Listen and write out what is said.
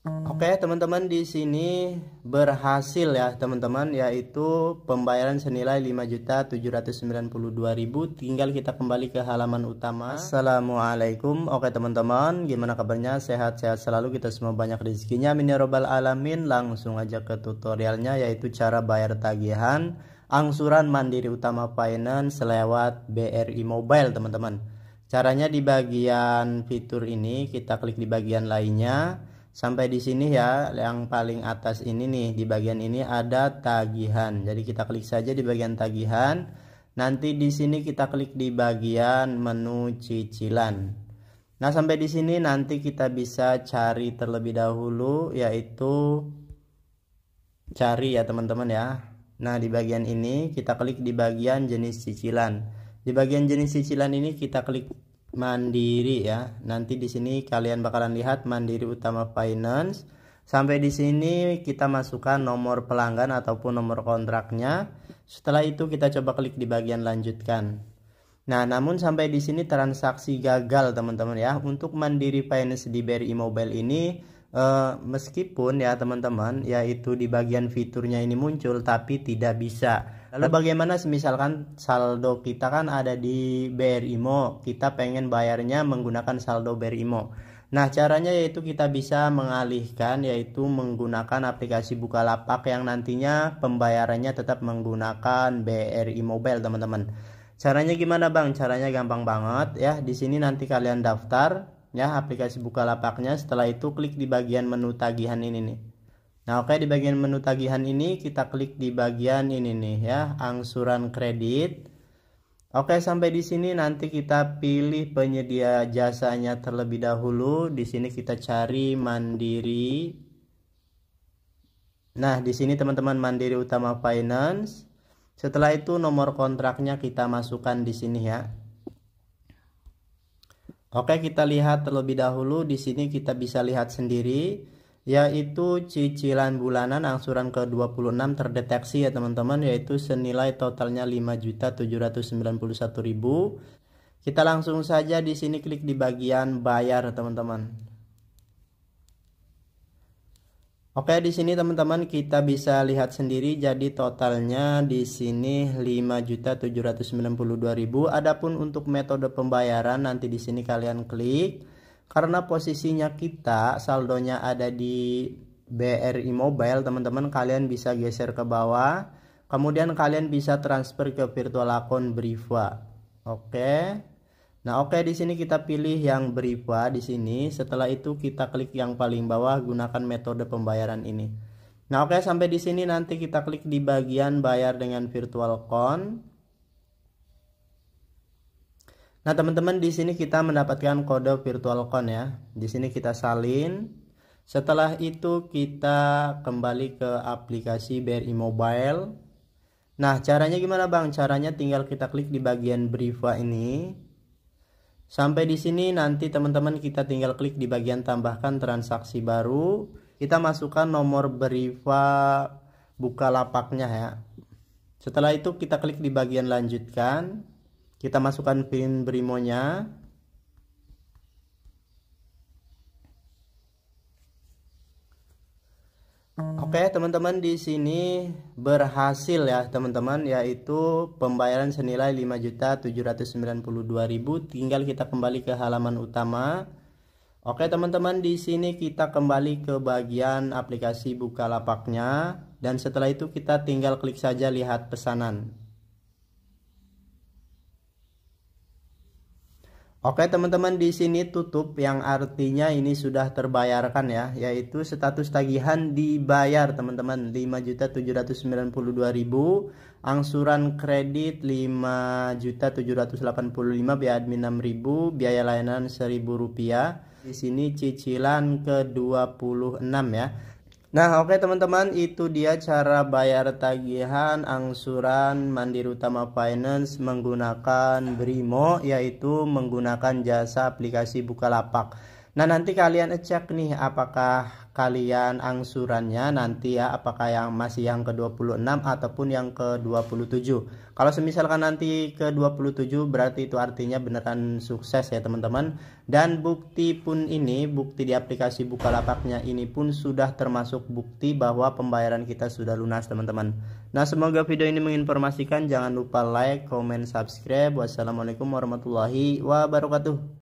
Oke, okay, teman-teman di sini berhasil ya, teman-teman, yaitu pembayaran senilai 5.792.000. Tinggal kita kembali ke halaman utama. Assalamualaikum. Oke, okay, teman-teman, gimana kabarnya? Sehat-sehat selalu, kita semua banyak rezekinya. Ya robal alamin, langsung aja ke tutorialnya yaitu cara bayar tagihan angsuran Mandiri Utama Finance lewat BRI Mobile, teman-teman. Caranya di bagian fitur ini, kita klik di bagian lainnya sampai di sini ya yang paling atas ini nih di bagian ini ada tagihan jadi kita klik saja di bagian tagihan nanti di sini kita klik di bagian menu cicilan nah sampai di sini nanti kita bisa cari terlebih dahulu yaitu cari ya teman-teman ya nah di bagian ini kita klik di bagian jenis cicilan di bagian jenis cicilan ini kita klik mandiri ya. Nanti di sini kalian bakalan lihat mandiri utama finance. Sampai di sini kita masukkan nomor pelanggan ataupun nomor kontraknya. Setelah itu kita coba klik di bagian lanjutkan. Nah, namun sampai di sini transaksi gagal teman-teman ya. Untuk mandiri finance di BRI Mobile ini Uh, meskipun ya teman-teman yaitu di bagian fiturnya ini muncul tapi tidak bisa lalu bagaimana misalkan saldo kita kan ada di BRI BRIMO kita pengen bayarnya menggunakan saldo BRI BRIMO nah caranya yaitu kita bisa mengalihkan yaitu menggunakan aplikasi Bukalapak yang nantinya pembayarannya tetap menggunakan BRI Mobile teman-teman caranya gimana bang caranya gampang banget ya di sini nanti kalian daftar ya aplikasi buka lapaknya. Setelah itu klik di bagian menu tagihan ini nih. Nah, oke okay, di bagian menu tagihan ini kita klik di bagian ini nih ya, angsuran kredit. Oke, okay, sampai di sini nanti kita pilih penyedia jasanya terlebih dahulu. Di sini kita cari Mandiri. Nah, di sini teman-teman Mandiri Utama Finance. Setelah itu nomor kontraknya kita masukkan di sini ya. Oke, kita lihat terlebih dahulu di sini kita bisa lihat sendiri yaitu cicilan bulanan angsuran ke-26 terdeteksi ya teman-teman yaitu senilai totalnya 5.791.000. Kita langsung saja di sini klik di bagian bayar teman-teman. Oke, di sini teman-teman kita bisa lihat sendiri jadi totalnya di sini 5.792.000. Adapun untuk metode pembayaran nanti di sini kalian klik karena posisinya kita saldonya ada di BRI Mobile, teman-teman kalian bisa geser ke bawah. Kemudian kalian bisa transfer ke virtual account Briva. Oke. Nah, oke okay, di sini kita pilih yang briva di sini. Setelah itu kita klik yang paling bawah gunakan metode pembayaran ini. Nah, oke okay, sampai di sini nanti kita klik di bagian bayar dengan virtual account. Nah, teman-teman di sini kita mendapatkan kode virtual account ya. Di sini kita salin. Setelah itu kita kembali ke aplikasi BRI Mobile. Nah, caranya gimana, Bang? Caranya tinggal kita klik di bagian Briva ini. Sampai di sini nanti teman-teman kita tinggal klik di bagian tambahkan transaksi baru. Kita masukkan nomor Beriva lapaknya ya. Setelah itu kita klik di bagian lanjutkan. Kita masukkan PIN Brimonya. Oke, teman-teman di sini berhasil ya, teman-teman, yaitu pembayaran senilai 5.792.000. Tinggal kita kembali ke halaman utama. Oke, teman-teman, di sini kita kembali ke bagian aplikasi buka lapaknya dan setelah itu kita tinggal klik saja lihat pesanan. Oke teman-teman di sini tutup yang artinya ini sudah terbayarkan ya yaitu status tagihan dibayar teman-teman 5.792.000 angsuran kredit 5.785 biaya admin 6.000 biaya layanan 1.000 rupiah di sini cicilan ke-26 ya Nah, oke okay, teman-teman, itu dia cara bayar tagihan angsuran Mandiri Utama Finance menggunakan Brimo yaitu menggunakan jasa aplikasi Bukalapak. Nah nanti kalian cek nih apakah kalian angsurannya nanti ya apakah yang masih yang ke-26 ataupun yang ke-27. Kalau semisalkan nanti ke-27 berarti itu artinya beneran sukses ya teman-teman. Dan bukti pun ini, bukti di aplikasi Bukalapaknya ini pun sudah termasuk bukti bahwa pembayaran kita sudah lunas teman-teman. Nah semoga video ini menginformasikan jangan lupa like, comment, subscribe. Wassalamualaikum warahmatullahi wabarakatuh.